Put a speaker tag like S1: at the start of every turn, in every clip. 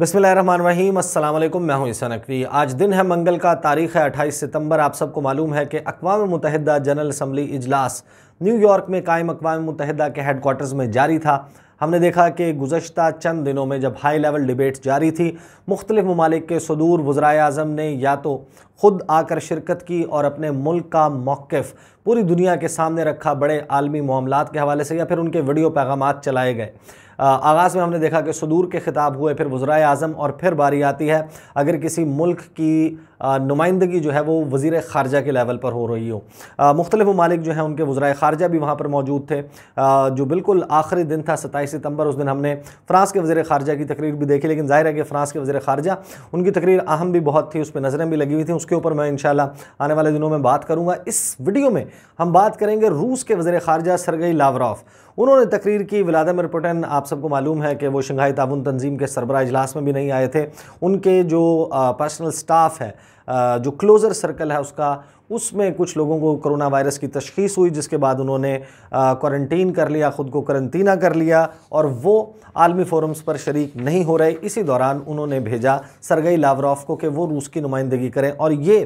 S1: बसमीम मैं हूं ईसा नकवी आज दिन है मंगल का तारीख़ है अट्ठाईस सितंबर आप सबको मालूम है कि अकवा मुतहदा जनरल असम्बली इजलास न्यूयॉर्क में कायम अकवा मुतहदा के हेडकोार्टर्स में जारी था हमने देखा कि गुजशत चंद दिनों में जब हाई लेवल डिबेट जारी थी मुख्तलिफ़ ममालिक के सदूर वज्रा अजम ने या तो ख़ुद आकर शिरकत की और अपने मुल्क का मौक़ पूरी दुनिया के सामने रखा बड़े आलमी मामलों के हवाले से या फिर उनके वीडियो पैगाम चलाए गए आगाज़ में हमने देखा कि सदूर के ख़िताब हुए फिर वज्रा अज़म और फिर बारी आती है अगर किसी मुल्क की नुमाइंदगी जो है वो वज़ी ख़ारजा के लेवल पर हो रही हो मुख्तलिफ ममालिक जो है उनके वज्राय ख़ारजा भी वहाँ पर मौजूद थे आ, जो बिल्कुल आखिरी दिन था सत्ताईस सितम्बर उस दिन हमने फ़्रांस के वज़ी ख़ारजा की तकरीर भी देखी लेकिन ज़ाहिर है कि फ़्रांस के वज़ी ख़ारजा उनकी तकरीर अहम भी बहुत थी उस पर नज़रें भी लगी हुई थी उसके ऊपर मैं इन आने वाले दिनों में बात करूँगा इस वीडियो में हम बात करेंगे रूस के वज़ी ख़ारजा सरगई लावरॉफ उन्होंने तकरीर की व्लादिमिर पुटिन आप सबको मालूम है कि वो शंघाई ताउन तंजीम के सरबरा इजलास में भी नहीं आए थे उनके जो पर्सनल स्टाफ है जो क्लोज़र सर्कल है उसका उसमें कुछ लोगों को कोरोना वायरस की तशखीस हुई जिसके बाद उन्होंने क्वारंटीन कर लिया ख़ुद को करंतना कर लिया और वो आलमी फोरम्स पर शरीक नहीं हो रहे इसी दौरान उन्होंने भेजा सरगई लावरॉफ को कि वो रूस की नुमाइंदगी करें और ये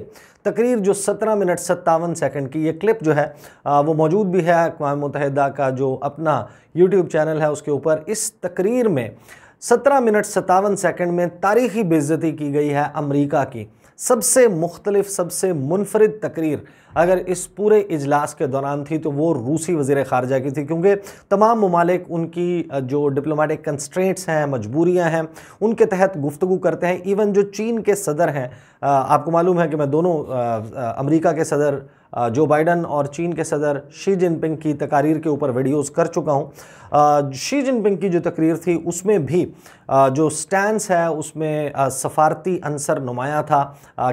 S1: तकरीर जो 17 मिनट सत्तावन सेकंड की ये क्लिप जो है आ, वो मौजूद भी है अकवा मुतहदा का जो अपना यूट्यूब चैनल है उसके ऊपर इस तकरीर में सत्रह मिनट सत्तावन सेकेंड में तारीखी बेज़ती की गई है अमरीका की सबसे मुख्तलिफ सबसे मुनफरद तकरीर अगर इस पूरे इजलास के दौरान थी तो वो रूसी वजीर ख़ारजा की थी क्योंकि तमाम ममालिक उनकी जो डिप्लोमेटिक कंस्ट्रेंट्स हैं मजबूरियाँ हैं उनके तहत गुफ्तु करते हैं इवन जो चीन के सदर हैं आपको मालूम है कि मैं दोनों अमरीका के सदर जो बाइडन और चीन के सदर शी जिनपिंग की तकारीर के ऊपर वीडियोस कर चुका हूँ शी जिनपिंग की जो तकरीर थी उसमें भी जो स्टैंड है उसमें सफारती अंसर नुमाया था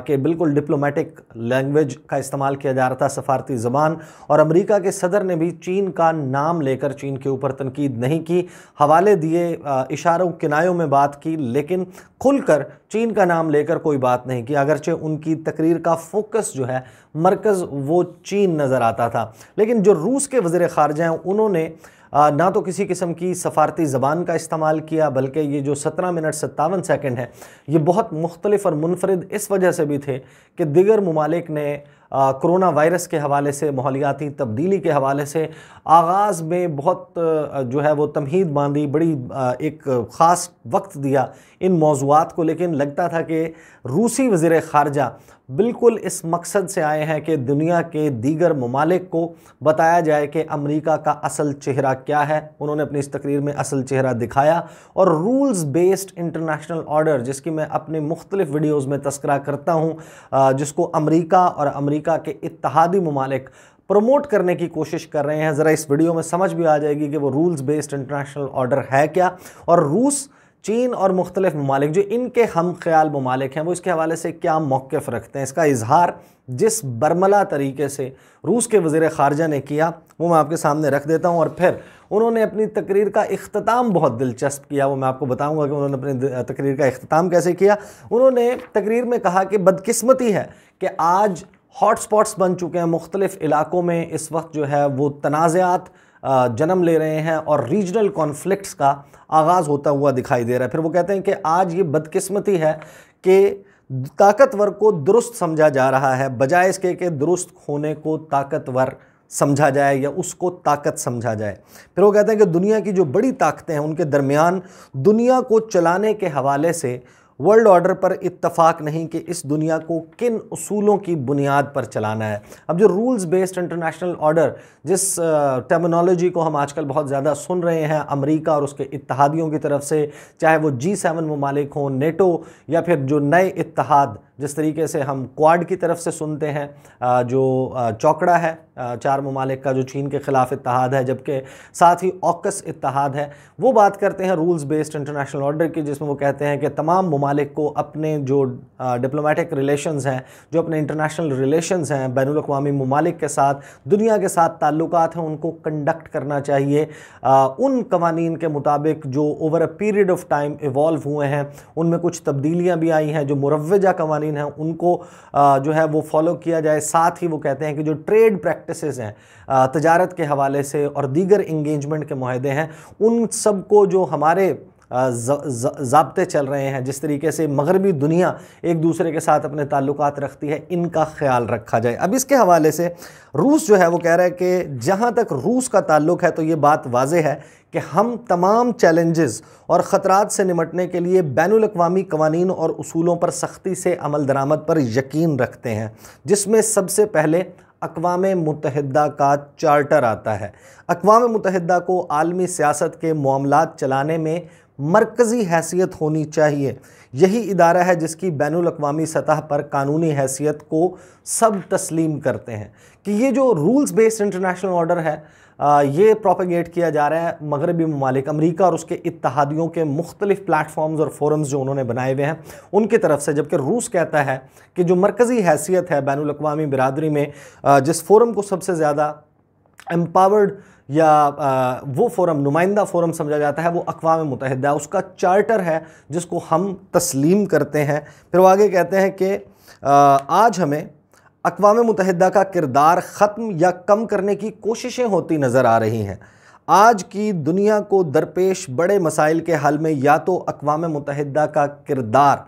S1: कि बिल्कुल डिप्लोमेटिक लैंग्वेज का इस्तेमाल किया जा रहा था सफारती ज़बान और अमेरिका के सदर ने भी चीन का नाम लेकर चीन के ऊपर तनकीद नहीं की हवाले दिए इशारों किनायों में बात की लेकिन खुलकर चीन का नाम लेकर कोई बात नहीं की अगरचे उनकी तकरीर का फोकस जो है मरकज़ वो चीन नज़र आता था लेकिन जो रूस के वज़र ख़ारजा हैं उन्होंने ना तो किसी किस्म की सफारती ज़बान का इस्तेमाल किया बल्कि ये जो सत्रह मिनट सत्तावन सेकेंड है ये बहुत मुख्तलफ़ और मुनफरद इस वजह से भी थे कि दिगर ममालिक ने कोरोना वायरस के हवाले से मालियाती तब्दीली के हवाले से आगाज़ में बहुत जो है वो तमहीद बांधी बड़ी एक ख़ास वक्त दिया इन मौजूद को लेकिन लगता था कि रूसी वजीर ख़ारजा बिल्कुल इस मकसद से आए हैं कि दुनिया के दीगर ममालिक को बताया जाए कि अमेरिका का असल चेहरा क्या है उन्होंने अपनी इस तकरीर में असल चेहरा दिखाया और रूल्स बेस्ड इंटरनेशनल ऑर्डर जिसकी मैं अपने मुख्तलिफ़ वीडियोज़ में तस्करा करता हूँ जिसको अमरीका और अमरीका के इतिहादी ममालिक प्रमोट करने की कोशिश कर रहे हैं ज़रा इस वीडियो में समझ भी आ जाएगी कि वो रूल्स बेस्ड इंटरनेशनल ऑर्डर है क्या और रूस चीन और मुख्तलिफ ममालिक जो इनके हम ख्याल ममालिक हैं वो इसके हवाले से क्या मौक़ रखते हैं इसका इजहार जिस बर्मला तरीके से रूस के वजीर ख़ारजा ने किया वो मैं आपके सामने रख देता हूँ और फिर उन्होंने अपनी तकरीर का अख्ताम बहुत दिलचस्प किया वो मैं आपको बताऊँगा कि उन्होंने अपनी तकरीर का अख्ताम कैसे किया उन्होंने तकरीर में कहा कि बदकस्मती है कि आज हॉट स्पॉट्स बन चुके हैं मुख्तलिफ़ इलाकों में इस वक्त जो है वो तनाज़ात जन्म ले रहे हैं और रीजनल कॉन्फ्लिक्ट्स का आगाज़ होता हुआ दिखाई दे रहा है फिर वो कहते हैं कि आज ये बदकिस्मती है कि ताकतवर को दुरुस्त समझा जा रहा है बजाय इसके कि दुरुस्त होने को ताकतवर समझा जाए या उसको ताकत समझा जाए फिर वो कहते हैं कि दुनिया की जो बड़ी ताकतें हैं उनके दरमियान दुनिया को चलाने के हवाले से वर्ल्ड ऑर्डर पर इत्तफाक नहीं कि इस दुनिया को किन असूलों की बुनियाद पर चलाना है अब जो रूल्स बेस्ड इंटरनेशनल ऑर्डर जिस टर्मिनोलॉजी को हम आजकल बहुत ज़्यादा सुन रहे हैं अमेरिका और उसके इतिहादियों की तरफ से चाहे वो जी सेवन ममालिक हों नेटो या फिर जो नए इतिहाद जिस तरीके से हम क्वाड की तरफ से सुनते हैं जो चौकड़ा है चार ममालिक का जो चीन के ख़िलाफ़ इतिहाद है जबकि साथ ही ऑकस इतिहाद है वो बात करते हैं रूल्स बेस्ड इंटरनेशनल ऑर्डर की जिसमें वो कहते हैं कि तमाम ममालिक को अपने जो डिप्लोमेटिक रिलेशंस हैं जो अपने इंटरनेशनल रिलेशंस हैं बैन अवी ममालिक के साथ दुनिया के साथ ताल्लुक हैं उनको कंडक्ट करना चाहिए उन कवानीन के मुताबिक जो over a period of time evolve हुए हैं उनमें कुछ तब्दीलियाँ भी आई हैं जो मुरवजा कवानी कानून हैं उनको जो है वो फॉलो किया जाए साथ ही वो कहते हैं कि जो ट्रेड प्रैक्टिस हैं तजारत के हवाले से और दीगर इंगेजमेंट के माहदे हैं उन सब को जो हमारे जबते चल रहे हैं जिस तरीके से मगरबी दुनिया एक दूसरे के साथ अपने ताल्लुक रखती है इनका ख्याल रखा जाए अब इसके हवाले से रूस जो है वो कह रहा है कि जहाँ तक रूस का ताल्लुक है तो ये बात वाज है कि हम तमाम चैलेंजेस और ख़तरात से निमटने के लिए बैन अवी कवानीन और असूलों पर सख्ती से अमल दरामद पर यकीन रखते हैं जिसमें सबसे पहले अकवा मुतहदा का चार्टर आता है अकवा मुतहदा को आलमी सियासत के मामला चलाने में मरकज़ी हैसियत होनी चाहिए यही इदारा है जिसकी बैन अवी सतह पर कानूनी हैसियत को सब तस्लीम करते हैं कि ये जो रूल्स बेस्ड इंटरनेशनल ऑर्डर है आ, ये प्रोपेगेट किया जा रहा है मगरबी ममालिक अमरीका और उसके इतिहादियों के मुख्तलिफ प्लेटफॉर्म्स और फोरम्स जो उन्होंने बनाए हुए हैं उनकी तरफ से जबकि रूस कहता है कि जो मरकज़ी हैसियत है बैन अवी बरदरी में आ, जिस फोरम को सबसे ज़्यादा एम्पावर्ड या वो फोरम नुमाइंदा फोरम समझा जाता है वो अकवा मुतहदा उसका चार्टर है जिसको हम तस्लीम करते हैं फिर वो आगे कहते हैं कि आज हमें अकवा मुतहदा का किरदार ख़त्म या कम करने की कोशिशें होती नज़र आ रही हैं आज की दुनिया को दरपेश बड़े मसाइल के हल में या तो अकवा मुतहदा का किरदार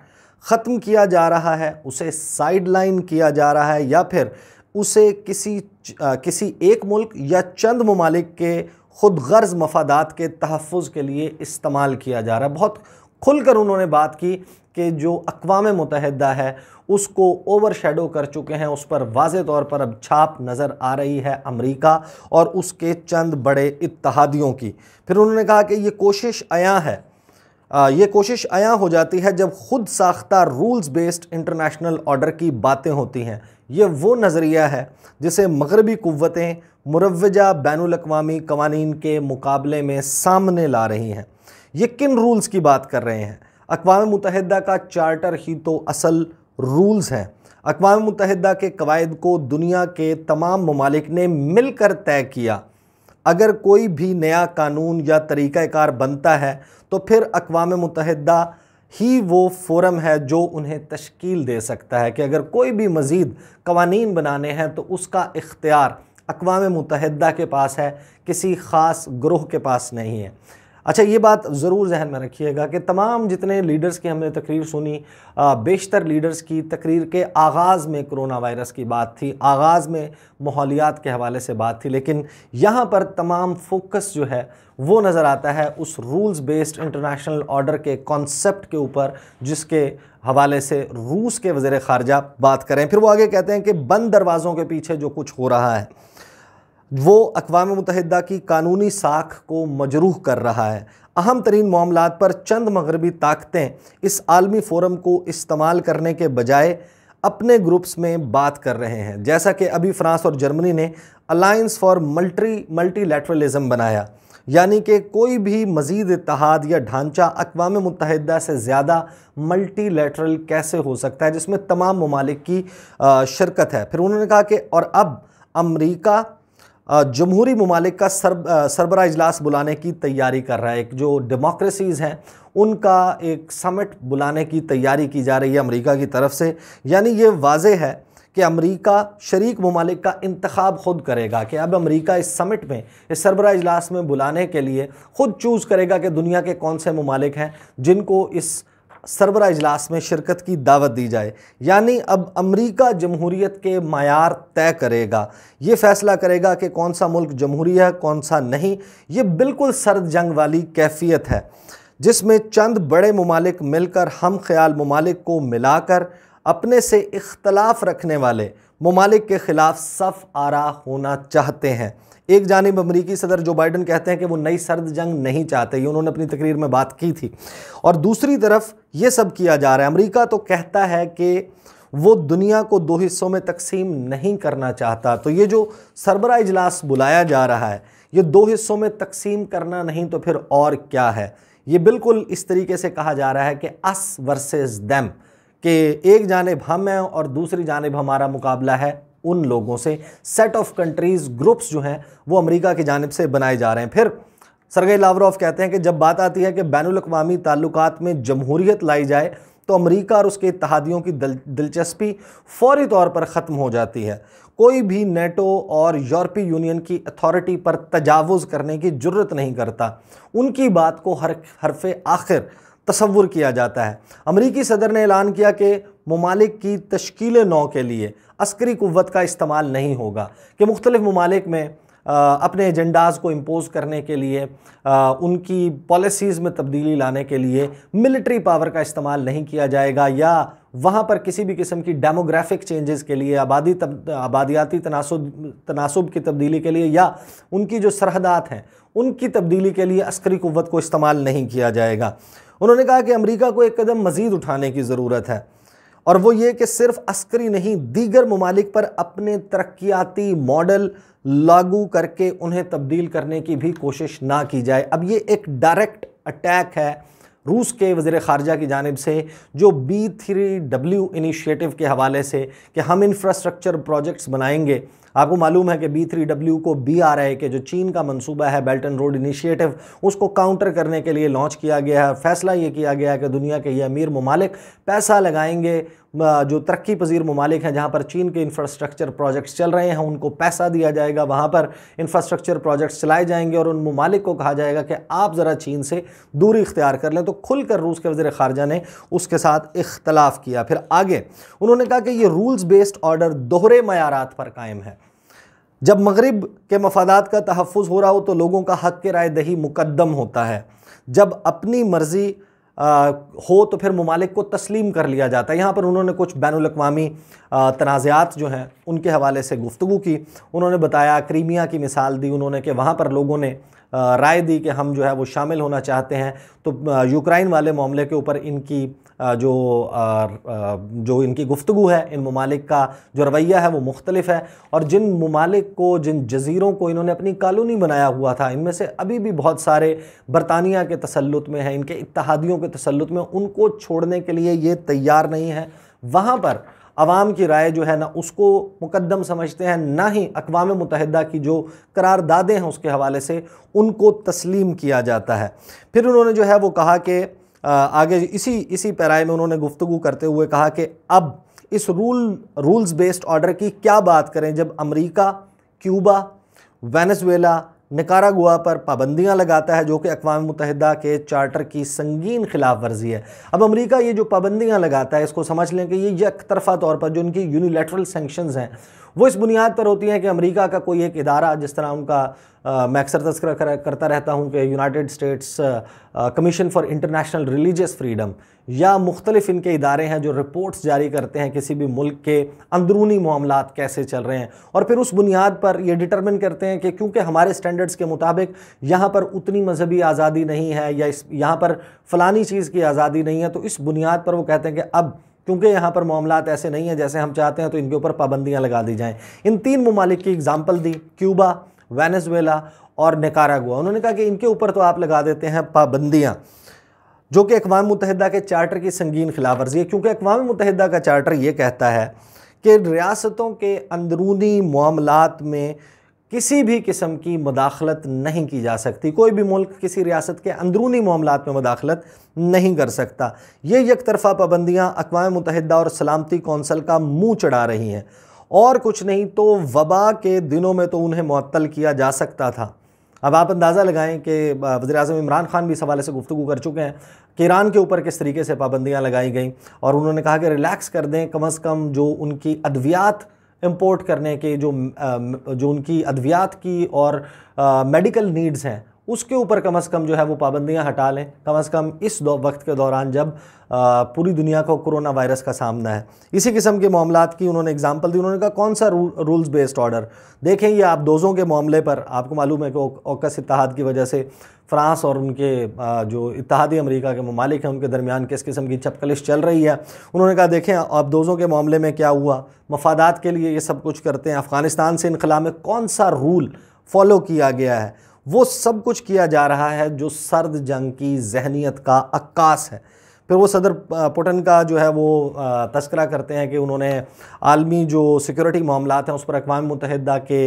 S1: ख़त्म किया जा रहा है उसे साइड लाइन किया जा रहा है या फिर उसे किसी आ, किसी एक मुल्क या चंद ममालिक के खुद गर्ज मफादात के तहफ़ के लिए इस्तेमाल किया जा रहा है बहुत खुलकर उन्होंने बात की कि जो अकवाम मुतहदा है उसको ओवर शेडो कर चुके हैं उस पर वाज तौर पर अब छाप नज़र आ रही है अमरीका और उसके चंद बड़े इतिहादियों की फिर उन्होंने कहा कि ये कोशिश आया है ये कोशिश आया हो जाती है जब खुद साख्ता रूल्स बेस्ड इंटरनेशनल ऑर्डर की बातें होती हैं ये वो नज़रिया है जिसे मगरबी कुतें मुरवजा बैन अवी कवानीन के मुकाबले में सामने ला रही हैं ये किन रूल्स की बात कर रहे हैं अकवा मुतहदा का चार्टर ही तो असल रूल्स हैं अकवा मुतहदा के कवायद को दुनिया के तमाम ममालिक ने मिलकर तय किया अगर कोई भी नया कानून या तरीक़ाकार बनता है तो फिर अकवा मुतहदा ही वो फोरम है जो उन्हें तश्कील दे सकता है कि अगर कोई भी मज़ीद कवानीन बनाने हैं तो उसका इख्तियार अकवा मुतहदा के पास है किसी ख़ास ग्रोह के पास नहीं है अच्छा ये बात ज़रूर जहन में रखिएगा कि तमाम जितने लीडर्स की हमने तकरीर सुनी बेशतर लीडर्स की तकरीर के आगाज़ में कोरोना वायरस की बात थी आगाज़ में माहौलियात के हवाले से बात थी लेकिन यहाँ पर तमाम फोकस जो है वो नज़र आता है उस रूल्स बेस्ड इंटरनेशनल ऑर्डर के कॉन्सेप्ट के ऊपर जिसके हवाले से रूस के वज़र ख़ारजा बात करें फिर वो आगे कहते हैं कि बंद दरवाज़ों के पीछे जो कुछ हो रहा है वो अकवा मुतहद की कानूनी साख को मजरूह कर रहा है अहम तरीन मामलों पर चंद मगरबी ताकतें इस आलमी फोरम को इस्तेमाल करने के बजाय अपने ग्रुप्स में बात कर रहे हैं जैसा कि अभी फ्रांस और जर्मनी ने अलायंस फॉर मल्टी लेटरलिज़म बनाया यानी कि कोई भी मज़ीद इतिहाद या ढांचा अकवा मुतहद से ज़्यादा लेटरल कैसे हो सकता है जिसमें तमाम ममालिक की है फिर उन्होंने कहा कि और अब अमरीका जमहूरी ममालिक का सर सरबरा इजलास बुलाने की तैयारी कर रहा है एक जो डेमोक्रेसीज़ हैं उनका एक समिट बुलाने की तैयारी की जा रही है अमेरिका की तरफ से यानी ये वाज है कि अमेरिका शरीक ममालिक का इंतखब ख़ुद करेगा कि अब अमेरिका इस समिट में इस सरबरा इजलास में बुलाने के लिए ख़ुद चूज़ करेगा कि दुनिया के कौन से ममालिक हैं जिनको इस सरबरा इजलास में शिरकत की दावत दी जाए यानी अब अमरीका जमहूरीत के मैार तय करेगा ये फैसला करेगा कि कौन सा मुल्क जमहूरी है कौन सा नहीं ये बिल्कुल सर्द जंग वाली कैफियत है जिसमें चंद बड़े ममालिक मिलकर हम ख्याल ममालिक को मिलाकर अपने से इख्तलाफ रखने वाले ममालिक के ख़िलाफ़ सफ़ आरा होना चाहते हैं एक जानब अमरीकी सदर जो बाइडन कहते हैं कि वो नई सर्द जंग नहीं चाहते ये उन्होंने अपनी तकरीर में बात की थी और दूसरी तरफ ये सब किया जा रहा है अमरीका तो कहता है कि वो दुनिया को दो हिस्सों में तकसीम नहीं करना चाहता तो ये जो सरबरा इजलास बुलाया जा रहा है ये दो हिस्सों में तकसीम करना नहीं तो फिर और क्या है ये बिल्कुल इस तरीके से कहा जा रहा है कि अस वर्सेस दैम कि एक जानब हम हैं और दूसरी जानब हमारा मुकाबला है उन लोगों से सेट ऑफ कंट्रीज़ ग्रुप्स जो हैं वो अमेरिका की जानब से बनाए जा रहे हैं फिर सरगई लावरॉफ कहते हैं कि जब बात आती है कि बैन अवी ताल्लुक में जमहूरीत लाई जाए तो अमेरिका और उसके इतिहादियों की दिलचस्पी फौरी तौर पर ख़त्म हो जाती है कोई भी नेटो और यूरोपीय यूनियन की अथॉरिटी पर तजावज़ करने की जरूरत नहीं करता उनकी बात को हर हरफ आखिर तस्वुर किया जाता है अमरीकी सदर ने ऐलान किया कि ममालिक की तश्कील नौ के लिए अस्करी कुत का इस्तेमाल नहीं होगा कि मुख्तलिफ़ ममालिक में आ, अपने एजेंडाज को इम्पोज़ करने के लिए आ, उनकी पॉलिसीज़ में तब्दीली लाने के लिए मिलिट्री पावर का इस्तेमाल नहीं किया जाएगा या वहाँ पर किसी भी किस्म की डेमोग्राफिक चेंजेस के लिए आबादी तब आबादियाती तनासब तनासब की तब्दीली के लिए या उनकी जो सरहदात हैं उनकी तब्दीली के लिए अस्करी कुत को इस्तेमाल नहीं किया जाएगा उन्होंने कहा कि अमरीका को एक कदम मजीद उठाने की ज़रूरत है और वो ये कि सिर्फ अस्करी नहीं दीगर ममालिक पर अपने तरक्याती मॉडल लागू करके उन्हें तब्दील करने की भी कोशिश ना की जाए अब ये एक डायरेक्ट अटैक है रूस के वज़र ख़ारजा की जानब से जो बी थ्री डब्ल्यू इनिशियटिव के हवाले से कि हम इंफ्रास्ट्रक्चर प्रोजेक्ट्स बनाएंगे आपको मालूम है कि बी थ्री डब्ल्यू को बी आर आई के जो चीन का मनसूबा है बेल्ट एंड रोड इनिशिएटिव उसको काउंटर करने के लिए लॉन्च किया गया है फैसला ये किया गया है कि दुनिया के ये अमीर ममालिक पैसा लगाएंगे जो तरक्की पजीर ममालिक हैं जहाँ पर चीन के इंफ्रास्ट्रक्चर प्रोजेक्ट्स चल रहे हैं उनको पैसा दिया जाएगा वहाँ पर इंफ्रास्ट्रक्चर प्रोजेक्ट्स चलाए जाएंगे और उन ममालिक को कहा जाएगा कि आप ज़रा चीन से दूरी इख्तियार कर लें तो खुलकर रूस के वजी खारजा ने उसके साथ इख्तलाफ किया फिर आगे उन्होंने कहा कि ये रूल्स बेस्ड ऑर्डर दोहरे मैारात पर कायम है जब मगरब के मफादात का तहफ़ हो रहा हो तो लोगों का हक के राय दही मुकदम होता है जब अपनी मर्ज़ी हो तो फिर ममालिक को तस्लीम कर लिया जाता है यहाँ पर उन्होंने कुछ बैन अवी तनाज़ात जो हैं उनके हवाले से गुफ्तु की उन्होंने बताया क्रीमिया की मिसाल दी उन्होंने कि वहाँ पर लोगों ने राय दी कि हम जो है वो शामिल होना चाहते हैं तो यूक्राइन वाले मामले के ऊपर इनकी जो जो इनकी गुफ्तु है इन ममालिक का जो रवैया है वो मुख्तलिफ है और जिन ममालिक को जिन जजीरों को इन्होंने अपनी कॉलोनी बनाया हुआ था इनमें से अभी भी बहुत सारे बरतानिया के तसलुत में हैं इनके इतिहादियों के तसलुत में उनको छोड़ने के लिए ये तैयार नहीं है वहाँ पर अवाम की राय जो है ना उसको मुकदम समझते हैं ना ही अकवा मुतहदा की जो करारदादे हैं उसके हवाले से उनको तस्लीम किया जाता है फिर उन्होंने जो है वो कहा कि आगे इसी इसी पैराए में उन्होंने गुफ्तु करते हुए कहा कि अब इस रूल रूल्स बेस्ड ऑर्डर की क्या बात करें जब अमेरिका क्यूबा वेनेजुएला निकारागुआ पर पाबंदियां लगाता है जो कि अकवा मुतहदा के चार्टर की संगीन खिलाफ वर्जी है अब अमेरिका ये जो पाबंदियां लगाता है इसको समझ लें कि ये एक तरफा तौर पर जो इनकी यूनिलेटरल सेंक्शंस हैं वो इस बुनियाद पर होती है कि अमेरिका का कोई एक इदारा जिस तरह उनका मैं अक्सर तस्कर कर, करता रहता हूँ कि United States commission for international religious freedom या मुख्तलिफ इनके इदारे हैं जो रिपोर्ट्स जारी करते हैं किसी भी मुल्क के अंदरूनी मामला कैसे चल रहे हैं और फिर उस बुनियाद पर यह डिटर्मिन करते हैं कि क्योंकि हमारे स्टैंडर्ड्स के मुताबिक यहाँ पर उतनी मजहबी आज़ादी नहीं है या इस यहाँ पर फ़लानी चीज़ की आज़ादी नहीं है तो इस बुनियाद पर वो कहते हैं कि अब क्योंकि यहाँ पर मामला ऐसे नहीं हैं जैसे हम चाहते हैं तो इनके ऊपर पाबंदियाँ लगा दी जाएँ इन तीन ममालिक की एग्ज़ाम्पल दी क्यूबा वेनेजुएला और निकारागुआ उन्होंने कहा कि इनके ऊपर तो आप लगा देते हैं पाबंदियाँ जो कि अकवा मुतहदा के चार्टर की संगीन खिलाफ वर्जी है क्योंकि अकवा मुतहदा का चार्टर ये कहता है कि रियासतों के अंदरूनी मामलों में किसी भी किस्म की मुदाखलत नहीं की जा सकती कोई भी मुल्क किसी रियासत के अंदरूनी मामला में मुदाखलत नहीं कर सकता ये एक तरफा पाबंदियाँ अकवा मुतहदा और सलामती कौंसल का मुँह चढ़ा रही हैं और कुछ नहीं तो वबा के दिनों में तो उन्हें मअतल किया जा सकता था अब आप अंदाज़ा लगाएं कि वजे अजम इमरान खान भी इस हवाले से गुफ्तु कर चुके हैं कि ईरान के ऊपर किस तरीके से पाबंदियाँ लगाई गई और उन्होंने कहा कि रिलैक्स कर दें कम अज़ कम जो उनकी अद्वियात इम्पोर्ट करने के जो जो उनकी अद्वियात की और मेडिकल नीड्स हैं उसके ऊपर कम अज़ कम जो है वो पाबंदियां हटा लें कम अज़ कम इस दो वक्त के दौरान जब पूरी दुनिया को कोरोना वायरस का सामना है इसी किस्म के मामला की उन्होंने एग्जाम्पल दी उन्होंने कहा कौन सा रू, रूल्स बेस्ड ऑर्डर देखें ये आप दोज़ों के मामले पर आपको मालूम है कि औकस इतिहाद की वजह से फ्रांस और उनके जो इतिहादी अमेरिका के ममालिक हैं उनके दरमियान किस किस्म की चपकलिश चल रही है उन्होंने कहा देखें अब दोज़ों के मामले में क्या हुआ मफादात के लिए ये सब कुछ करते हैं अफ़गानिस्तान से इनखला में कौन सा रूल फॉलो किया गया है वो सब कुछ किया जा रहा है जो सर्द जंग की जहनीत का अक्कास है फिर वो सदर पुटन का जो है वो तस्करा करते हैं कि उन्होंने आलमी जो सिक्योरिटी मामला हैं उस पर अकवा मुतहदा के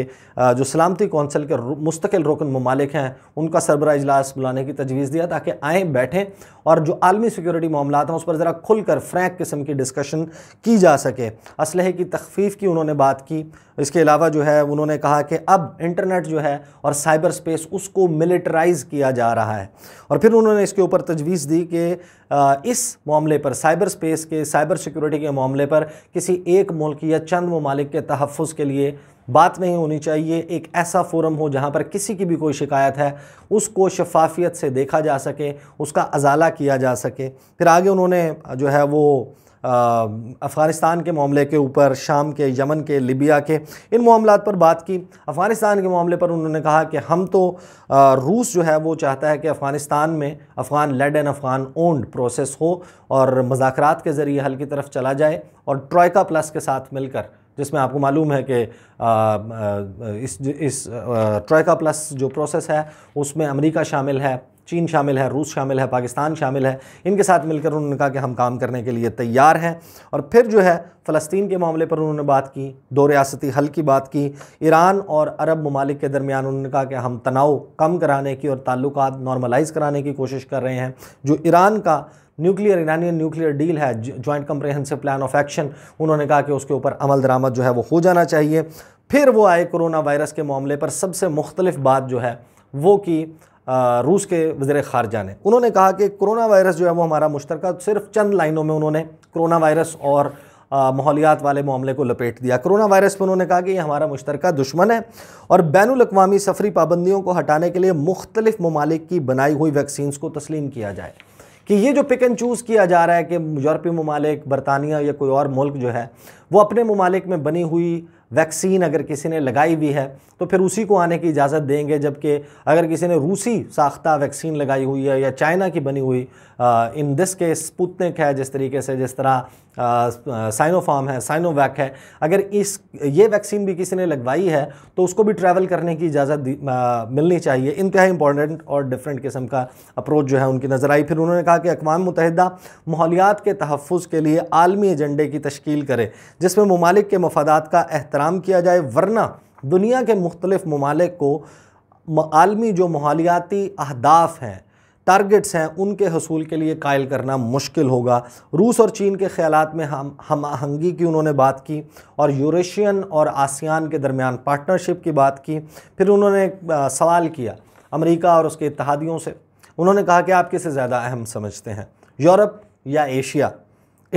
S1: जो सलामती कौंसिल के मुस्तकिल रुकन ममालिक हैं उनका सरबरा इजलास बुलाने की तजवीज़ दिया ताकि आएँ बैठें और जो आलमी सिक्योरिटी मामला हैं उस पर ज़रा खुल कर फ्रैंक किस्म की डिस्कशन की जा सके असलहे की तखफीफ़ की उन्होंने बात की इसके अलावा जो है उन्होंने कहा कि अब इंटरनेट जो है और साइबर स्पेस उसको मिलिटराइज किया जा रहा है और फिर उन्होंने इसके ऊपर तजवीज़ दी कि इस मामले पर साइबर स्पेस के साइबर सिक्योरिटी के मामले पर किसी एक मुल्क या चंद ममालिक के तहफ़ के लिए बात नहीं होनी चाहिए एक ऐसा फोरम हो जहाँ पर किसी की भी कोई शिकायत है उसको शफाफियत से देखा जा सके उसका अजाला किया जा सके फिर आगे उन्होंने जो है वो अफ़गानिस्तान के मामले के ऊपर शाम के यमन के लिबिया के इन मामला पर बात की अफ़गानिस्तान के मामले पर उन्होंने कहा कि हम तो रूस जो है वो चाहता है कि अफ़गानिस्तान में Afghan led and Afghan owned process हो और मजाक के ज़रिए हल की तरफ चला जाए और ट्रॉयका प्लस के साथ मिलकर जिसमें आपको मालूम है कि इस इस ट्रॉयका प्लस जो प्रोसेस है उसमें अमेरिका शामिल है चीन शामिल है रूस शामिल है पाकिस्तान शामिल है इनके साथ मिलकर उन्होंने कहा कि हम काम करने के लिए तैयार हैं और फिर जो है फ़लस्तीन के मामले पर उन्होंने बात की दो रियासती हल की बात की ईरान और अरब ममालिक के दरमियान उन्होंने कहा कि हम तनाव कम कराने की और ताल्लुक नॉर्मलाइज कराने की कोशिश कर रहे हैं जो ईरान का न्यूक्लियर ईरानियन न्यूक्लियर डील है joint comprehensive plan of action उन्होंने कहा कि उसके ऊपर अमल दरामद जो है वो हो जाना चाहिए फिर वो आए कोरोना वायरस के मामले पर सबसे मुख्तलिफ बात जो है वो कि रूस के वजर खारजा ने उन्होंने कहा कि कोरोना वायरस जो है वो हमारा मुश्तरक सिर्फ चंद लाइनों में उन्होंने कोरोना वायरस और माहौलियात वाले मामले को लपेट दिया कोरोना वायरस पर उन्होंने कहा कि ये हमारा मुश्तरक दुश्मन है और बैन अवी सफरी पाबंदियों को हटाने के लिए मुख्तलिफ ममालिक की बनाई हुई वैक्सीन को तस्लीम किया जाए कि ये जो पिक एंड चूज़ किया जा रहा है कि यूरोपीय ममालिक बरतानिया या कोई और मुल्क जो है वो अपने ममालिक में बनी हुई वैक्सीन अगर किसी ने लगाई भी है तो फिर उसी को आने की इजाज़त देंगे जबकि अगर किसी ने रूसी साख्ता वैक्सीन लगाई हुई है या चाइना की बनी हुई इन दिस के स्पुतनिक है जिस तरीके से जिस तरह साइनोफार्म है साइनोवैक है अगर इस ये वैक्सीन भी किसी ने लगवाई है तो उसको भी ट्रैवल करने की इजाज़त मिलनी चाहिए इंतहा इंपॉर्टेंट और डिफरेंट किस्म का अप्रोच जो है उनकी नज़र आई फिर उन्होंने कहा कि अकवा मुतहदा माहौलियात के तहफ़ के लिए आलमी एजेंडे की तश्ील करे जिसमें ममालिक के मफाद का एहतराम हराम किया जाए वरना दुनिया के मुख्तलिफ़ ममालिक को आलमी जो मालियाती अहदाफ हैं टारगेट्स हैं उनके हसूल के लिए कायल करना मुश्किल होगा रूस और चीन के ख्याल में हम हम आहंगी की उन्होंने बात की और यूरेशियन और आसियान के दरमियान पार्टनरशिप की बात की फिर उन्होंने सवाल किया अमेरिका और उसके इतिहादियों से उन्होंने कहा कि आप किसे ज़्यादा अहम समझते हैं यूरोप या एशिया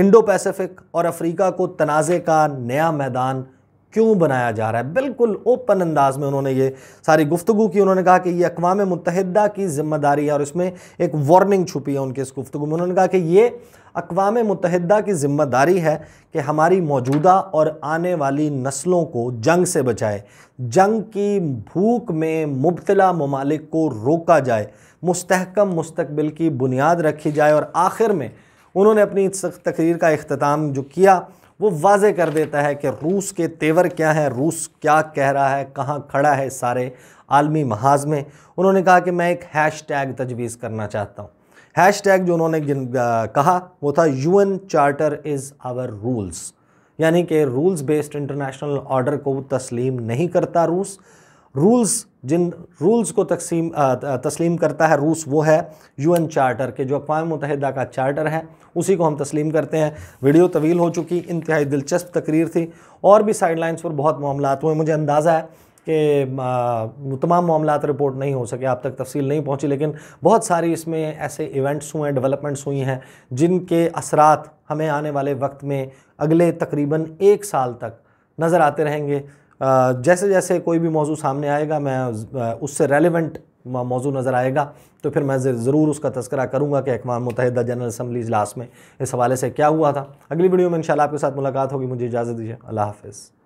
S1: इंडो पैसिफिक और अफ्रीका को तनाज़े का नया मैदान क्यों बनाया जा रहा है बिल्कुल ओपन अंदाज में उन्होंने ये सारी गुफ्तु की उन्होंने कहा कि ये अकवा मुतहदा की जिम्मेदारी है और इसमें एक वार्निंग छुपी है उनकी इस गुफ्तु में उन्होंने कहा कि ये अकवा मुतहदा की जिम्मेदारी है कि हमारी मौजूदा और आने वाली नस्लों को जंग से बचाए जंग की भूख में मुबतला ममालिक को रोका जाए मुस्तकम मुस्तबिल की बुनियाद रखी जाए और आखिर में उन्होंने अपनी तकरीर का अख्ताम जो किया वो वाजे कर देता है कि रूस के तेवर क्या हैं रूस क्या कह रहा है कहाँ खड़ा है सारे आलमी महाज में उन्होंने कहा कि मैं एक हैश टैग तजवीज़ करना चाहता हूँ हैश टैग जो उन्होंने कहा वो था U N charter is our rules यानी कि रूल्स बेस्ड इंटरनेशनल ऑर्डर को तस्लीम नहीं करता रूस रूल्स जिन रूल्स को तकसीम तस्लीम करता है रूस वो है यूएन चार्टर के जो अकवा मुतहदा का चार्टर है उसी को हम तस्लीम करते हैं वीडियो तवील हो चुकी इंतहाई दिलचस्प तकरीर थी और भी साइड लाइन्स पर बहुत मामला हुए मुझे अंदाज़ा है कि तमाम मामला रिपोर्ट नहीं हो सके आप तक तफसील नहीं पहुँची लेकिन बहुत सारी इसमें ऐसे इवेंट्स हुए हैं डेवलपमेंट्स हुई हैं जिनके असरात हमें आने वाले वक्त में अगले तकरीबन एक साल तक नज़र आते रहेंगे जैसे जैसे कोई भी मौजू सामने आएगा मैं उससे रेलिवेंट मौजू नज़र आएगा तो फिर मैं ज़रूर उसका तस्करा करूँगा कि अकवा मुतहदा जनरल असम्बली इजलास में इस हवाले से क्या हुआ था अगली वीडियो में इंशाल्लाह आपके साथ मुलाकात होगी मुझे इजाज़त दीजिए अल्लाह हाफिज़